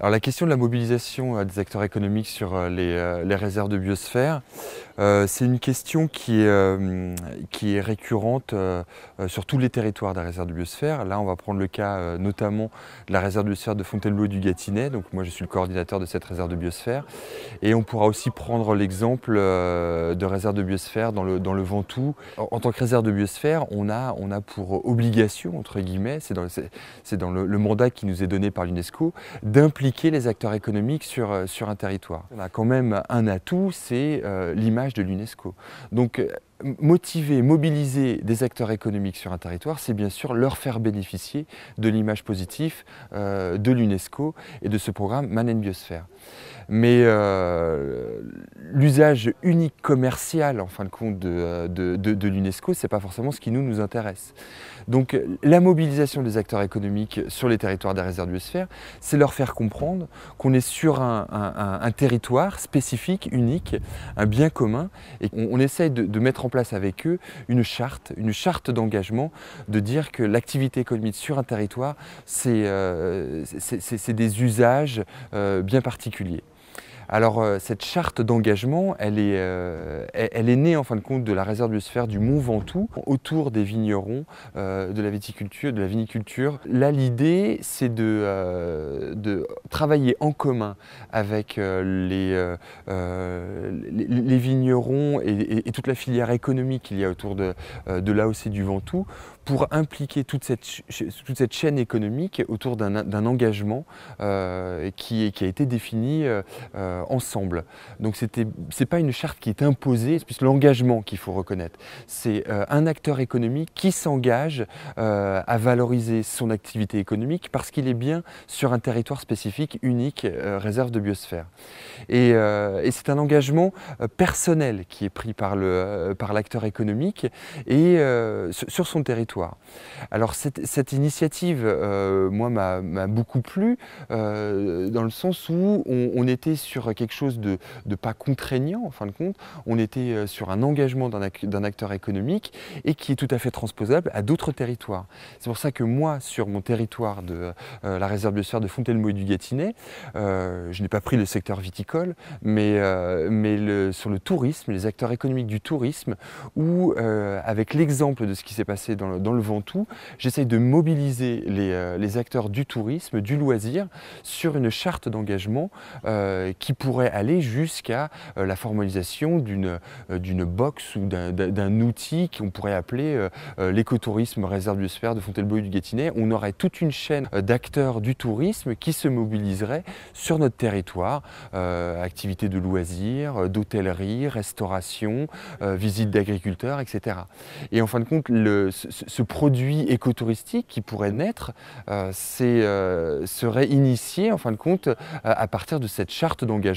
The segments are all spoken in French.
Alors la question de la mobilisation euh, des acteurs économiques sur euh, les, euh, les réserves de biosphère, euh, c'est une question qui est, euh, récurrente euh, sur tous les territoires de la réserve de biosphère. Là, on va prendre le cas notamment de la réserve de biosphère de Fontainebleau et du Gâtinais. Donc, moi, je suis le coordinateur de cette réserve de biosphère. Et on pourra aussi prendre l'exemple de réserve de biosphère dans le, dans le Ventoux. En, tant que réserve de biosphère, on a, on a pour obligation, entre guillemets, c'est dans, le, dans mandat qui nous est donné par l'UNESCO, d'impliquer les acteurs économiques sur, sur un territoire. On a quand même un atout, c'est l'image de l'UNESCO. Donc euh, motiver, mobiliser des acteurs économiques sur un territoire, c'est bien sûr leur faire bénéficier de l'image positive euh, de l'UNESCO et de ce programme Man Biosphère. Mais euh, l'usage unique commercial, en fin de compte, de, euh, de, l'UNESCO, ce n'est pas forcément ce qui nous, nous intéresse. Donc la mobilisation des acteurs économiques sur les territoires des réserves biosphères, c'est leur faire comprendre qu'on est sur un, territoire spécifique, unique, un bien commun, et qu'on essaye de, mettre en place avec eux une charte, une charte d'engagement, de dire que l'activité économique sur un territoire, c'est euh, des usages bien particuliers. Alors euh, cette charte d'engagement, elle, est, euh, elle est née en fin de compte de la réserve biosphère du Mont Ventoux, autour des vignerons, euh, de la viticulture, de la viniculture. Là, l'idée, c'est de, travailler en commun avec les, vignerons et, toute la filière économique qu'il y a autour de, de et du Ventoux pour impliquer toute cette, toute cette chaîne économique autour d'un engagement qui, a été défini euh, ensemble. Donc ce n'est pas une charte qui est imposée, c'est l'engagement qu'il faut reconnaître. C'est euh, un acteur économique qui s'engage euh, à valoriser son activité économique parce qu'il est bien sur un territoire spécifique, unique, réserve de biosphère. Et, et c'est un engagement personnel qui est pris par l'acteur par économique et sur son territoire. Alors cette, initiative, moi, m'a beaucoup plu dans le sens où on, on était sur quelque chose de, pas contraignant, en fin de compte. On était euh, sur un engagement d'un acteur économique et qui est tout à fait transposable à d'autres territoires. C'est pour ça que moi, sur mon territoire de euh, la réserve biosphère de Fontainebleau et du Gâtinais, euh, je n'ai pas pris le secteur viticole, mais, mais sur le tourisme, les acteurs économiques du tourisme, où avec l'exemple de ce qui s'est passé dans le, dans le Ventoux, j'essaye de mobiliser les, les, acteurs du tourisme, du loisir, sur une charte d'engagement qui pourrait aller jusqu'à euh, la formalisation d'une euh, box ou d'un outil qu'on pourrait appeler euh, l'écotourisme réserve du de Fontainebleau et du Gâtinais. On aurait toute une chaîne d'acteurs du tourisme qui se mobiliseraient sur notre territoire, activités de loisirs, d'hôtellerie, restauration, visite d'agriculteurs, etc. Et en fin de compte, ce, produit écotouristique qui pourrait naître serait initié en fin de compte à partir de cette charte d'engagement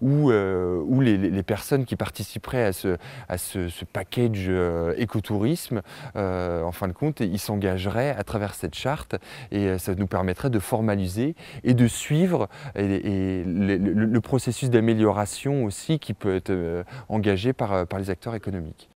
où, euh, les, personnes qui participeraient à ce, package euh, écotourisme, euh, en fin de compte, ils s'engageraient à travers cette charte et ça nous permettrait de formaliser et de suivre le, processus d'amélioration aussi qui peut être engagé par les acteurs économiques.